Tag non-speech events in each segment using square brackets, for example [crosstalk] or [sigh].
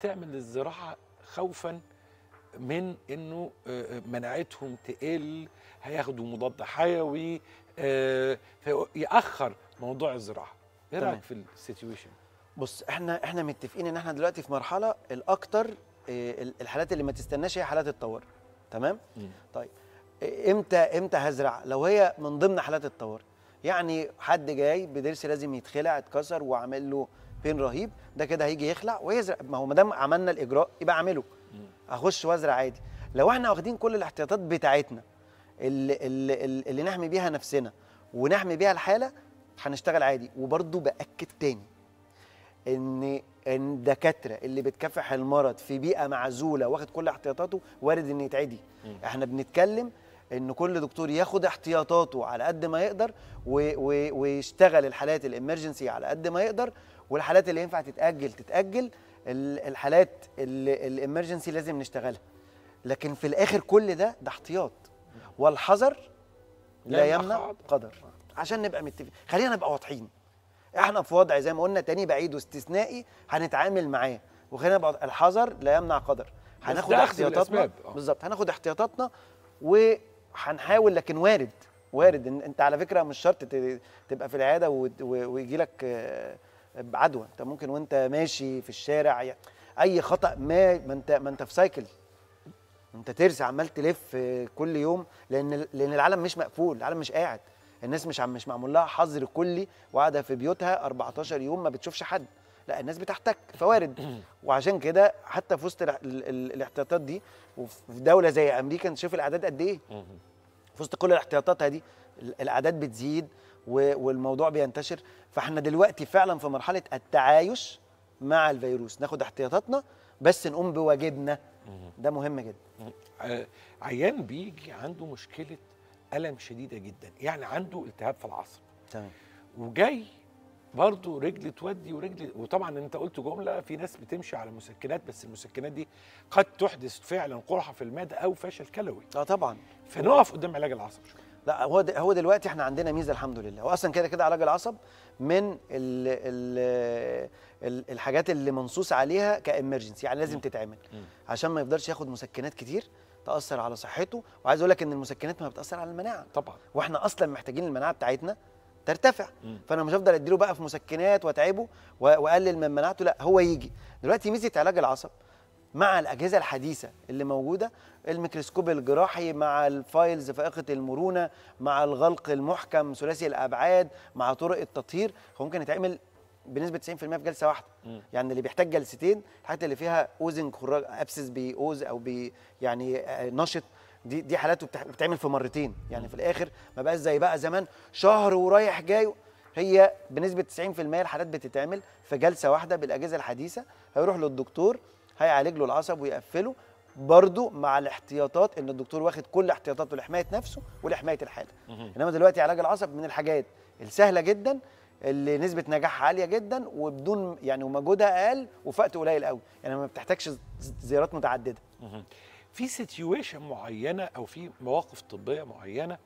تعمل الزراعة خوفا من انه آه، آه، مناعتهم تقل هياخدوا مضاد حيوي آه، فيأخر موضوع الزراعة ايه رأيك في السيتويشن؟ بص احنا احنا متفقين ان احنا دلوقتي في مرحلة الاكثر الحالات اللي ما تستناش هي حالات الطوارئ تمام؟ طيب امتى امتى هزرع؟ لو هي من ضمن حالات الطوارئ يعني حد جاي بضرس لازم يتخلع اتكسر وعمل له فين رهيب ده كده هيجي يخلع ويزرع ما هو ما دام عملنا الاجراء يبقى اعمله اخش وازرع عادي لو احنا واخدين كل الاحتياطات بتاعتنا اللي, اللي, اللي نحمي بيها نفسنا ونحمي بيها الحاله هنشتغل عادي وبرضه باكد تاني ان الدكاتره اللي بتكافح المرض في بيئه معزوله واخد كل احتياطاته وارد ان يتعدي احنا بنتكلم ان كل دكتور ياخد احتياطاته على قد ما يقدر ويشتغل الحالات الامرجنسي على قد ما يقدر والحالات اللي ينفع تتاجل تتاجل الحالات الامرجنسي لازم نشتغلها لكن في الاخر كل ده ده احتياط والحذر لا يمنع قدر عشان نبقى متفقين خلينا نبقى واضحين احنا في وضع زي ما قلنا تاني بعيد واستثنائي هنتعامل معاه وخلينا نبقى الحذر لا يمنع قدر هناخد احتياطاتنا آه. بالظبط هناخد احتياطاتنا و هنحاول لكن وارد وارد ان انت على فكره مش شرط تبقى في العياده ويجي لك بعدوى آه، انت ممكن وانت ماشي في الشارع اي خطا ما ما انت ما انت في سايكل انت ترسى عمال تلف آه، كل يوم لان لان العالم مش مقفول العالم مش قاعد الناس مش عم مش معمول لها حظر كلي وقاعده في بيوتها 14 يوم ما بتشوفش حد لا الناس بتحتك فوارد [clears throat] وعشان كده حتى في وسط الاحتياطات دي وفي دوله زي امريكا انت شايف الاعداد قد ايه في وسط كل الاحتياطات دي الاعداد بتزيد والموضوع بينتشر فاحنا دلوقتي فعلا في مرحله التعايش مع الفيروس ناخد احتياطاتنا بس نقوم بواجبنا ده مهم جدا آه، عيان بيجي عنده مشكله الم شديده جدا يعني عنده التهاب في العصب تمام وجاي برضه رجل تودي ورجل وطبعا انت قلت جمله في ناس بتمشي على مسكنات بس المسكنات دي قد تحدث فعلا قرحه في المعده او فشل كلوي اه طبعا فنقف قدام علاج العصب شويه لا هو هو دلوقتي احنا عندنا ميزه الحمد لله هو اصلا كده كده علاج العصب من الـ الـ الـ الحاجات اللي منصوص عليها كامرجنسي يعني لازم تتعمل عشان ما يفضلش ياخد مسكنات كتير تاثر على صحته وعايز اقول لك ان المسكنات ما بتاثر على المناعه طبعا واحنا اصلا محتاجين المناعه بتاعتنا ترتفع م. فانا مش هفضل اديله بقى في مسكنات واتعبه واقلل من مناعته لا هو يجي دلوقتي ميزه علاج العصب مع الاجهزه الحديثه اللي موجوده الميكروسكوب الجراحي مع الفايلز فائقه المرونه مع الغلق المحكم ثلاثي الابعاد مع طرق التطهير هو ممكن يتعمل بنسبه 90% في جلسه واحده م. يعني اللي بيحتاج جلستين الحاجات اللي فيها اوزنج خراج ابسس بيوز او بي يعني آه، نشط دي دي حالات بتتعمل في مرتين يعني في الاخر ما بقاش زي بقى زمان شهر ورايح جاي هي بنسبه 90% الحالات بتتعمل في جلسه واحده بالاجهزه الحديثه هيروح للدكتور هيعالج له العصب ويقفله برضه مع الاحتياطات ان الدكتور واخد كل احتياطاته لحمايه نفسه ولحمايه الحاله انما دلوقتي علاج العصب من الحاجات السهله جدا اللي نسبه نجاحها عاليه جدا وبدون يعني ومجهودها اقل وفقت قليل قوي يعني ما بتحتاجش زيارات متعدده في سيتويشن معينه او في مواقف طبيه معينه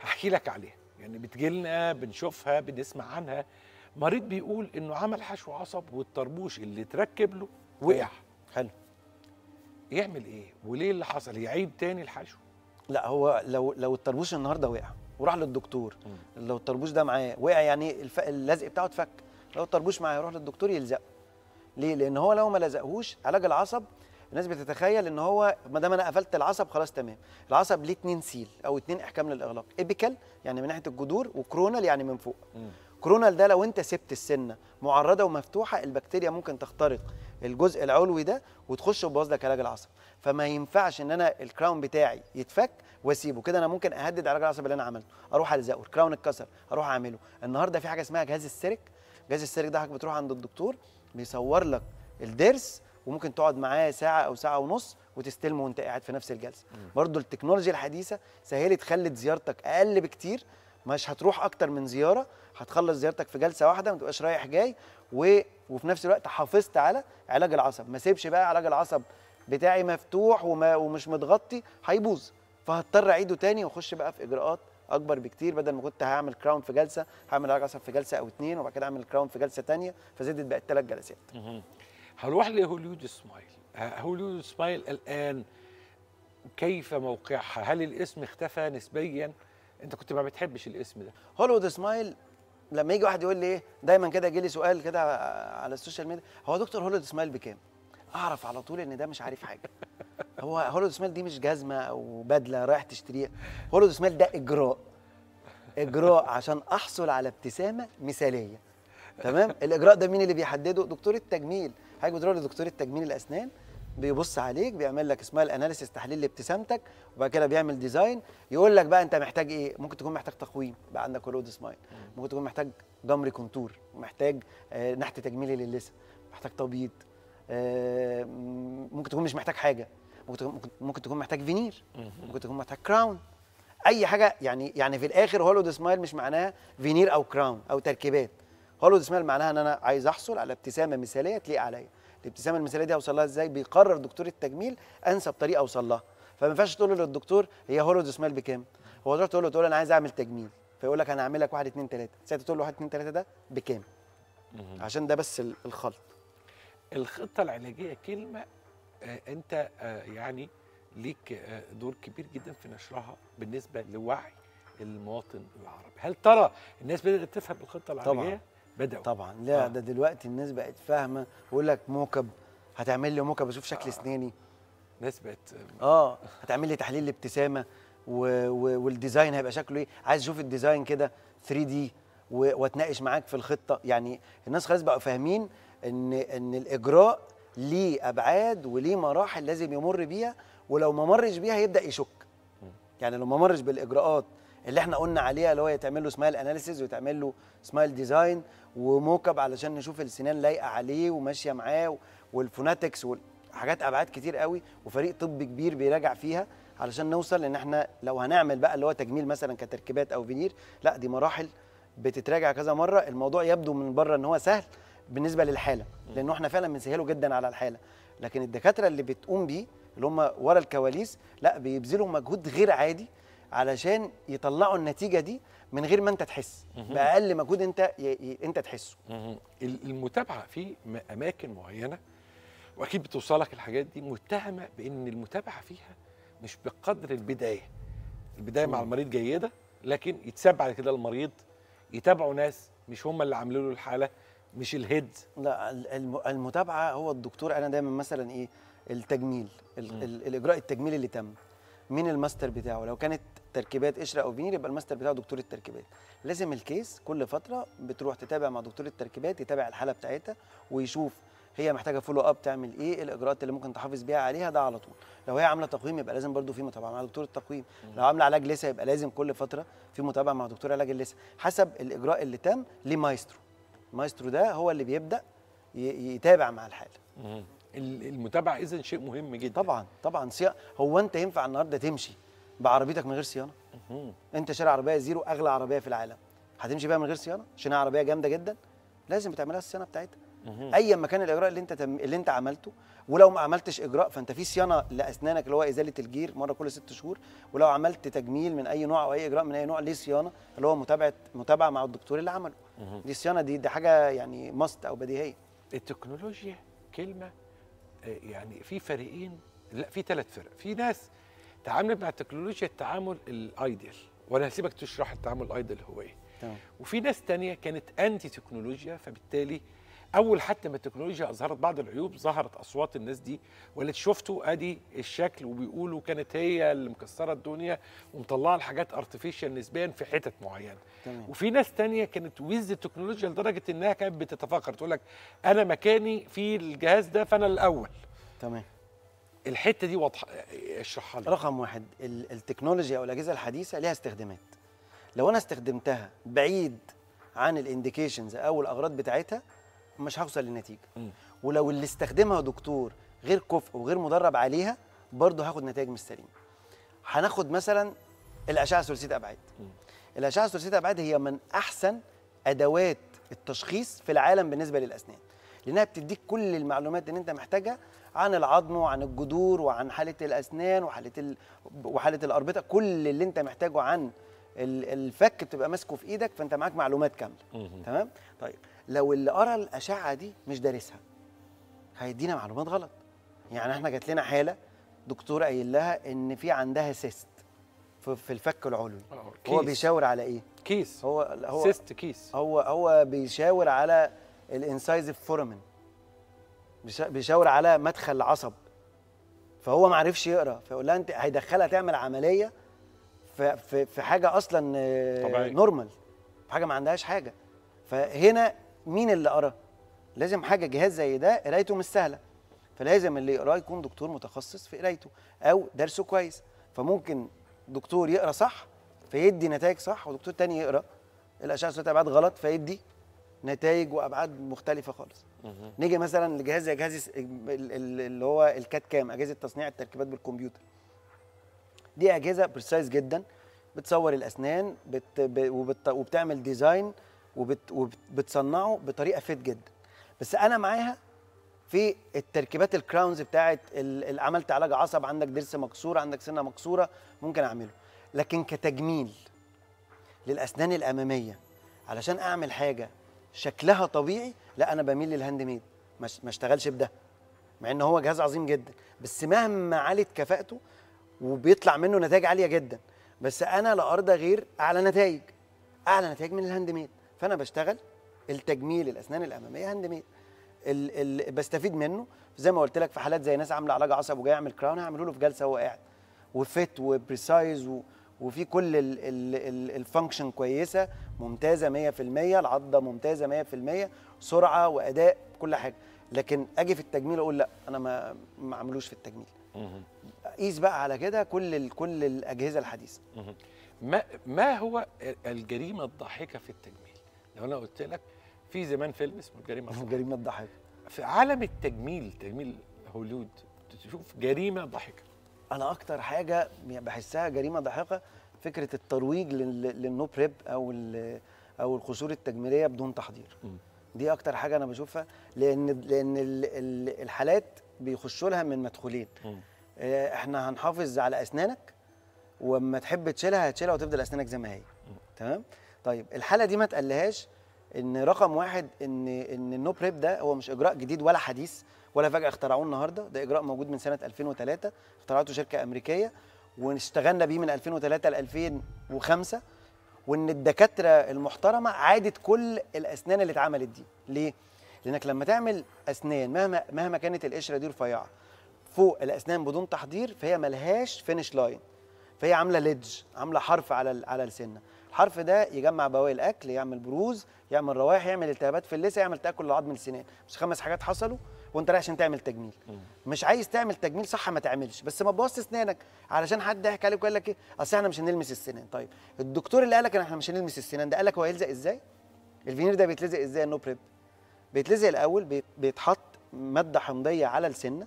هحكي لك عليها يعني بتجيلنا بنشوفها بنسمع عنها مريض بيقول انه عمل حشو عصب والطربوش اللي اتركب له وقع حلو يعمل ايه وليه اللي حصل يعيد تاني الحشو لا هو لو لو الطربوش النهارده وقع وراح للدكتور م. لو الطربوش ده معاه وقع يعني اللزق بتاعه اتفك لو الطربوش معاه يروح للدكتور يلزقه ليه لان هو لو ما لزقهوش علاج العصب الناس بتتخيل ان هو ما دام انا قفلت العصب خلاص تمام العصب ليه اتنين سيل او اتنين احكام للاغلاق ابيكال يعني من ناحيه الجذور وكرونال يعني من فوق كرونال ده لو انت سبت السنه معرضه ومفتوحه البكتيريا ممكن تخترق الجزء العلوي ده وتخش تبوظ لك علاج العصب فما ينفعش ان انا الكراون بتاعي يتفك واسيبه كده انا ممكن اهدد علاج العصب اللي انا عملته اروح الزقه الكراون اتكسر اروح اعمله النهارده في حاجه اسمها جهاز السيرك جهاز السيرك ده حضرتك بتروح عند الدكتور بيصور لك الضرس وممكن تقعد معاه ساعه او ساعه ونص وتستلمه وانت قاعد في نفس الجلسه برضو التكنولوجيا الحديثه سهلت خلت زيارتك اقل بكتير مش هتروح اكتر من زياره هتخلص زيارتك في جلسه واحده ما تبقاش رايح جاي و... وفي نفس الوقت حافظت على علاج العصب ما سيبش بقى علاج العصب بتاعي مفتوح وما... ومش متغطي هيبوظ فهضطر اعيده تاني واخش بقى في اجراءات اكبر بكتير بدل ما كنت هعمل كراون في جلسه هعمل علاج عصب في جلسه او اتنين وبعد كده اعمل كراون في جلسه تانية فزدت بقت ثلاث جلسات هروح لهوليود سمايل هوليود سمايل الان كيف موقعها هل الاسم اختفى نسبيا انت كنت ما بتحبش الاسم ده هوليود سمايل لما يجي واحد يقول لي ايه دايما كده يجي لي سؤال كده على السوشيال ميديا هو دكتور هوليود سمايل بكام اعرف على طول ان ده مش عارف حاجه [laughs] هو هوليود سمايل دي مش جزمه او بدله رايح تشتريها هوليود سمايل ده اجراء اجراء عشان احصل على ابتسامه مثاليه تمام الاجراء ده مين اللي بيحدده دكتور التجميل هيجي بتروح لدكتور التجميل الاسنان بيبص عليك بيعمل لك اسمها الاناليسيس تحليل لابتسامتك وبعد كده بيعمل ديزاين يقول لك بقى انت محتاج ايه ممكن تكون محتاج تقويم بقى عندك هولود سمايل ممكن تكون محتاج جمر كونتور محتاج آه، نحت تجميلي للسه محتاج تبييض آه، ممكن تكون مش محتاج حاجه ممكن تكون محتاج فينير ممكن تكون محتاج كراون اي حاجه يعني يعني في الاخر هولود سمايل مش معناها فينير او كراون او تركيبات قالوا سمايل معناها ان انا عايز احصل على ابتسامه مثاليه تليق عليا الابتسامه المثاليه دي اوصل لها ازاي بيقرر دكتور التجميل انسب طريقه اوصل لها فما ينفعش تقول للدكتور هي هولو سمايل بكام هو تروح تقول له تقول انا عايز اعمل تجميل فيقول لك انا هعمل لك 1 2 3 ساعتها تقول له 1 2 3 ده بكام عشان ده بس الخلط الخطه العلاجيه كلمه آه انت آه يعني ليك آه، دور كبير جدا في نشرها بالنسبه لوعي المواطن العربي هل ترى الناس بدات تفهم الخطه العلاجيه طبعا بدأوا طبعا لا آه. ده دلوقتي الناس بقت فاهمه بقول لك موكب هتعمل لي موكب اشوف شكل آه. اسناني آه. ناس بقت اه هتعمل لي تحليل الابتسامه و... و... والديزاين هيبقى شكله ايه عايز اشوف الديزاين كده 3 دي و... واتناقش معاك في الخطه يعني الناس خلاص بقوا فاهمين ان ان الاجراء ليه ابعاد وليه مراحل لازم يمر بيها ولو ما مرش بيها يبدا يشك يعني لو ما مرش بالاجراءات اللي احنا قلنا عليها اللي هو يتعمل له سمايل اناليسيز ويتعمل له سمايل ديزاين وموك اب علشان نشوف السنان لايقه عليه وماشيه معاه والفوناتكس وحاجات ابعاد كتير قوي وفريق طبي كبير بيراجع فيها علشان نوصل ان احنا لو هنعمل بقى اللي هو تجميل مثلا كتركيبات او فينير لا دي مراحل بتتراجع كذا مره الموضوع يبدو من بره ان هو سهل بالنسبه للحاله لانه احنا فعلا بنسهله جدا على الحاله لكن الدكاتره اللي بتقوم بيه اللي هم ورا الكواليس لا بيبذلوا مجهود غير عادي علشان يطلعوا النتيجه دي من غير ما انت تحس باقل مجهود انت ي... ي... انت تحسه المتابعه في اماكن معينه واكيد بتوصلك الحاجات دي متهمه بان المتابعه فيها مش بقدر البدايه البدايه مع المريض جيده لكن يتساب على كده المريض يتابعوا ناس مش هم اللي عاملين له الحاله مش الهيد لا المتابعه هو الدكتور انا دايما مثلا ايه التجميل الاجراء التجميلي اللي تم مين الماستر بتاعه لو كانت تركيبات قشره او فينير يبقى الماستر بتاعه دكتور التركيبات لازم الكيس كل فتره بتروح تتابع مع دكتور التركيبات يتابع الحاله بتاعتها ويشوف هي محتاجه فولو اب تعمل ايه،, ايه الاجراءات اللي ممكن تحافظ بيها عليها ده على طول لو هي عامله تقويم يبقى لازم برده في متابعه مع دكتور التقويم لو عامله علاج لسه يبقى لازم كل فتره في متابعه مع دكتور علاج اللسه حسب الاجراء اللي تم لمايسترو مايسترو ده هو اللي بيبدا يتابع مع الحاله المتابعه اذا شيء مهم جدا طبعا طبعا هو انت ينفع النهارده تمشي بعربيتك من غير صيانه انت شاري عربيه زيرو اغلى عربيه في العالم هتمشي بيها من غير صيانه عشان عربيه جامده جدا لازم تعملها الصيانه بتاعتها ايا ما كان الاجراء اللي انت تم... اللي انت عملته ولو ما عملتش اجراء فانت في صيانه لاسنانك اللي هو ازاله الجير مره كل ست شهور ولو عملت تجميل من اي نوع او اي اجراء من اي نوع ليه صيانه اللي هو متابعه متابعه مع الدكتور اللي عمله دي الصيانه دي دي حاجه يعني ماست او بديهيه التكنولوجيا كلمه آه، يعني في فريقين لا في ثلاث فرق في ناس تعاملت مع التكنولوجيا التعامل الايديال وانا هسيبك تشرح التعامل الايديال هو ايه وفي ناس تانية كانت انتي تكنولوجيا فبالتالي اول حتى ما التكنولوجيا اظهرت بعض العيوب ظهرت اصوات الناس دي واللي شفتوا ادي الشكل وبيقولوا كانت هي اللي مكسره الدنيا ومطلعه الحاجات ارتفيشال نسبيا في حتت معينه تمام. وفي ناس تانية كانت ويز التكنولوجيا لدرجه انها كانت بتتفاخر تقول لك انا مكاني في الجهاز ده فانا الاول تمام الحته دي واضحه اشرحها لي رقم واحد التكنولوجيا او الاجهزه الحديثه ليها استخدامات لو انا استخدمتها بعيد عن الانديكيشنز او الاغراض بتاعتها مش هوصل للنتيجه ولو اللي استخدمها دكتور غير كفء وغير مدرب عليها برضه هاخد نتائج مش سليمه هناخد مثلا الاشعه ثلاثيه ابعاد الاشعه ثلاثيه ابعاد هي من احسن ادوات التشخيص في العالم بالنسبه للاسنان لانها بتديك كل المعلومات اللي انت محتاجها عن العظم وعن الجذور وعن حاله الاسنان وحاله ال... وحاله الاربطه كل اللي انت محتاجه عن الفك بتبقى ماسكه في ايدك فانت معاك معلومات كامله تمام طيب لو اللي قرا الاشعه دي مش دارسها هيدينا معلومات غلط يعني احنا جات لنا حاله دكتور قايل لها ان في عندها سيست في الفك العلوي آه، كيس. هو بيشاور على ايه كيس هو هو سيست كيس هو هو بيشاور على الانسايزف فورمن بيشاور على مدخل العصب فهو ما عرفش يقرا فيقول لها انت هيدخلها تعمل عمليه في في حاجه اصلا طبيعي. نورمال حاجه ما عندهاش حاجه فهنا مين اللي قرا لازم حاجه جهاز زي ده قرايته مش سهله فلازم اللي يقراه يكون دكتور متخصص في قرايته او درسه كويس فممكن دكتور يقرا صح فيدي نتائج صح ودكتور تاني يقرا الاشعه الصوتيه بعد غلط فيدي نتائج وابعاد مختلفه خالص نيجي مثلا لجهاز جهاز اللي هو الكات كام اجهزه تصنيع التركيبات بالكمبيوتر دي اجهزه بريسايز جدا بتصور الاسنان بت... وبت... وبتعمل ديزاين وبت... وبتصنعه بطريقه فيت جدا بس انا معاها في التركيبات الكراونز بتاعه ال... عملت علاج عصب عندك ضرس مكسور عندك سنه مكسوره ممكن اعمله لكن كتجميل للاسنان الاماميه علشان اعمل حاجه شكلها طبيعي لا انا بميل للهاند ميد ما اشتغلش بده مع ان هو جهاز عظيم جدا بس مهما علت كفاءته وبيطلع منه نتائج عاليه جدا بس انا لا ارضى غير اعلى نتائج اعلى نتائج من الهاند ميد فانا بشتغل التجميل الاسنان الاماميه هاند ميد ال ال بستفيد منه زي ما قلت لك في حالات زي ناس عامله علاج عصب وجاي يعمل كراون هعمله له في جلسه وهو قاعد وفت وبريسايز و... وفي كل الفانكشن كويسه ممتازه 100% العضه ممتازه 100% سرعه واداء كل حاجه لكن اجي في التجميل اقول لا انا ما ما اعملوش في التجميل قيس بقى على كده كل كل الاجهزه الحديثه ما ما هو الجريمه الضاحكه في التجميل لو انا قلت لك في زمان فيلم اسمه الجريمه الضاحكه الجريمه الضاحكه في عالم التجميل تجميل هوليود تشوف جريمه ضاحكه انا اكتر حاجه بحسها جريمه ضاحكه فكره الترويج للنو بريب او او القصور التجميليه بدون تحضير دي اكتر حاجه انا بشوفها لان لان الحالات بيخشوا لها من مدخولين آه، احنا هنحافظ على اسنانك واما تحب تشيلها هتشيلها وتفضل اسنانك زي ما هي تمام طيب الحاله دي ما تقلهاش ان رقم واحد ان ان النو بريب ده هو مش اجراء جديد ولا حديث ولا فجاه اخترعوه النهارده ده اجراء موجود من سنه 2003 اخترعته شركه امريكيه واشتغلنا بيه من 2003 ل 2005 وان الدكاتره المحترمه عادت كل الاسنان اللي اتعملت دي ليه لانك لما تعمل اسنان مهما مهما كانت القشره دي رفيعه فوق الاسنان بدون تحضير فهي ملهاش فينش لاين فهي عامله ليدج عامله حرف على على السنه الحرف ده يجمع بواقي الاكل يعمل بروز يعمل روايح يعمل التهابات في اللثه يعمل تاكل لعظم السنان مش خمس حاجات حصلوا وانت رايح عشان تعمل تجميل مش عايز تعمل تجميل صح ما تعملش بس ما تبوظش اسنانك علشان حد ضحك عليك وقال لك ايه اصل احنا مش هنلمس السنان طيب الدكتور اللي قال لك احنا مش هنلمس السنان ده قال لك هو هيلزق ازاي الفينير ده بيتلزق ازاي النو بريب بيتلزق الاول بيتحط ماده حمضيه على السنه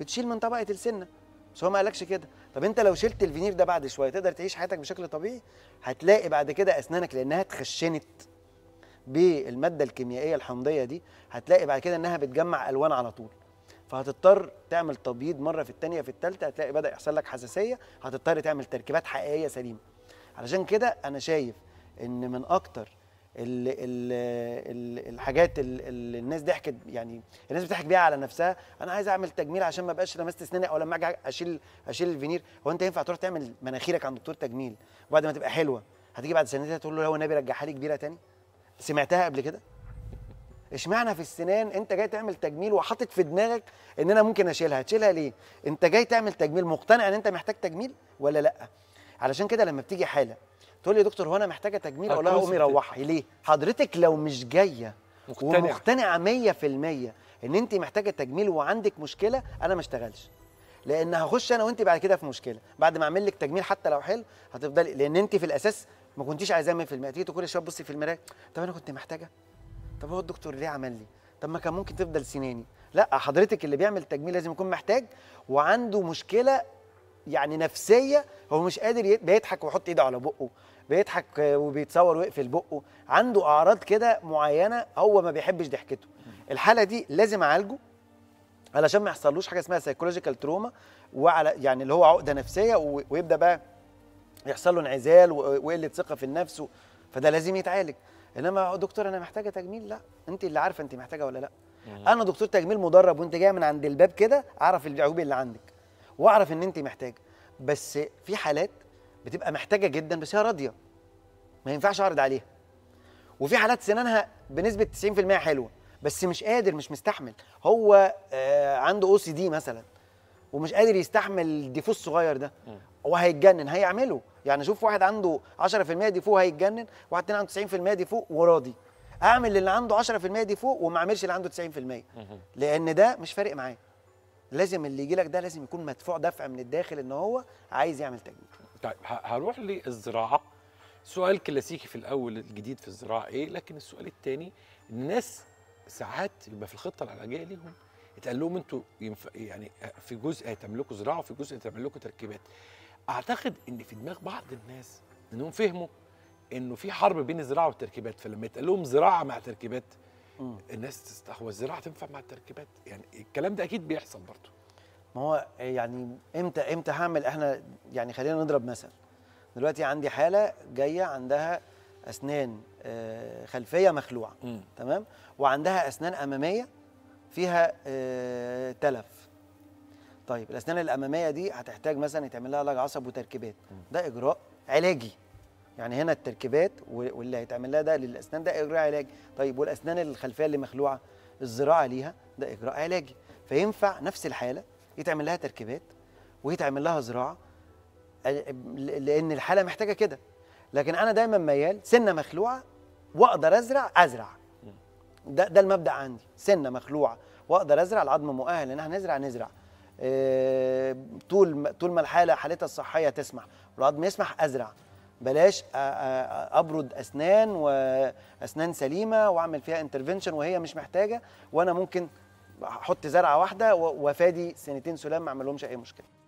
بتشيل من طبقه السنه بس هو ما قالكش كده طب انت لو شلت الفينير ده بعد شويه تقدر تعيش حياتك بشكل طبيعي هتلاقي بعد كده اسنانك لانها اتخشنت بالماده الكيميائيه الحمضيه دي هتلاقي بعد كده انها بتجمع الوان على طول فهتضطر تعمل تبييض مره في الثانيه في الثالثه هتلاقي بدا يحصل لك حساسيه هتضطر تعمل تركيبات حقيقيه سليمه علشان كده انا شايف ان من اكتر الـ الـ الـ الحاجات اللي الناس ضحكت يعني الناس بتضحك بيها على نفسها انا عايز اعمل تجميل عشان ما ابقاش لمست اسناني او لما اجي اشيل اشيل الفينير هو انت ينفع تروح تعمل مناخيرك عند دكتور تجميل وبعد ما تبقى حلوه هتيجي بعد سنتين تقول له هو النبي رجعها لي كبيره تاني سمعتها قبل كده اشمعنى في السنان انت جاي تعمل تجميل وحاطط في دماغك ان انا ممكن اشيلها هتشيلها ليه انت جاي تعمل تجميل مقتنع ان انت محتاج تجميل ولا لا علشان كده لما بتيجي حاله تقول لي يا دكتور هو انا محتاجه تجميل اقول لها قومي روحي ليه حضرتك لو مش جايه مقتنع. ومقتنعه 100% ان انت محتاجه تجميل وعندك مشكله انا ما اشتغلش لان هخش انا وانت بعد كده في مشكله بعد ما اعمل لك تجميل حتى لو حلو هتفضلي لان انت في الاساس ما كنتيش عايزاه 100% تيجي كل شويه تبصي في المرايه طب انا كنت محتاجه طب هو الدكتور ليه عمل لي طب ما كان ممكن تفضل سناني لا حضرتك اللي بيعمل تجميل لازم يكون محتاج وعنده مشكله يعني نفسيه هو مش قادر بيضحك ويحط ايده على بقه بيضحك وبيتصور ويقفل بقه عنده اعراض كده معينه هو ما بيحبش ضحكته الحاله دي لازم اعالجه علشان ما يحصلوش حاجه اسمها سايكولوجيكال تروما وعلى يعني اللي هو عقده نفسيه ويبدا بقى يحصل له انعزال وقله ثقه في النفس فده لازم يتعالج انما دكتور انا محتاجه تجميل لا انت اللي عارفه انت محتاجه ولا لا انا دكتور تجميل مدرب وانت جاي من عند الباب كده اعرف العيوب اللي عندك واعرف ان انت محتاجه بس في حالات بتبقى محتاجه جدا بس هي راضيه ما ينفعش اعرض عليها وفي حالات سنانها بنسبه 90% حلوه بس مش قادر مش مستحمل هو آه عنده او سي دي مثلا ومش قادر يستحمل الديفو الصغير ده وهيتجنن هيعمله يعني شوف واحد عنده 10% ديفو هيتجنن واحد تاني عنده 90% ديفو وراضي اعمل اللي عنده 10% ديفو وما اعملش اللي عنده 90% لان ده مش فارق معاه لازم اللي يجي لك ده لازم يكون مدفوع دفع من الداخل ان هو عايز يعمل تجميل طيب هروح للزراعه سؤال كلاسيكي في الاول الجديد في الزراعه ايه لكن السؤال الثاني الناس ساعات يبقى في الخطه العلاجيه ليهم اتقال لهم انتوا ينف... يعني في جزء هتملكوا زراعه وفي جزء تملكوا تركيبات اعتقد ان في دماغ بعض الناس انهم فهموا انه في حرب بين الزراعه والتركيبات فلما يتقال لهم زراعه مع تركيبات مم. الناس تستحوذ هو الزراعه تنفع مع التركيبات يعني الكلام ده اكيد بيحصل برضه ما هو آه، يعني امتى امتى هعمل احنا يعني خلينا نضرب مثل دلوقتي عندي حاله جايه عندها اسنان آه، خلفيه مخلوعه تمام وعندها اسنان اماميه فيها آه، تلف طيب الاسنان الاماميه دي هتحتاج مثلا يتعمل لها علاج عصب وتركيبات ده اجراء علاجي يعني هنا التركيبات واللي هيتعمل لها ده للاسنان ده اجراء علاجي طيب والاسنان الخلفيه اللي مخلوعه الزراعه ليها ده اجراء علاجي فينفع نفس الحاله يتعمل لها تركيبات ويتعمل لها زراعه لان الحاله محتاجه كده لكن انا دايما ميال سنه مخلوعه واقدر ازرع ازرع ده ده المبدا عندي سنه مخلوعه واقدر ازرع العظم مؤهل ان احنا نزرع نزرع آه، طول طول ما الحاله حالتها الصحيه تسمح والعظم يسمح ازرع بلاش ابرد اسنان واسنان سليمه واعمل فيها انترفنشن وهي مش محتاجه وانا ممكن احط زرعه واحده وافادي سنتين سلام ما اعملهمش اي مشكله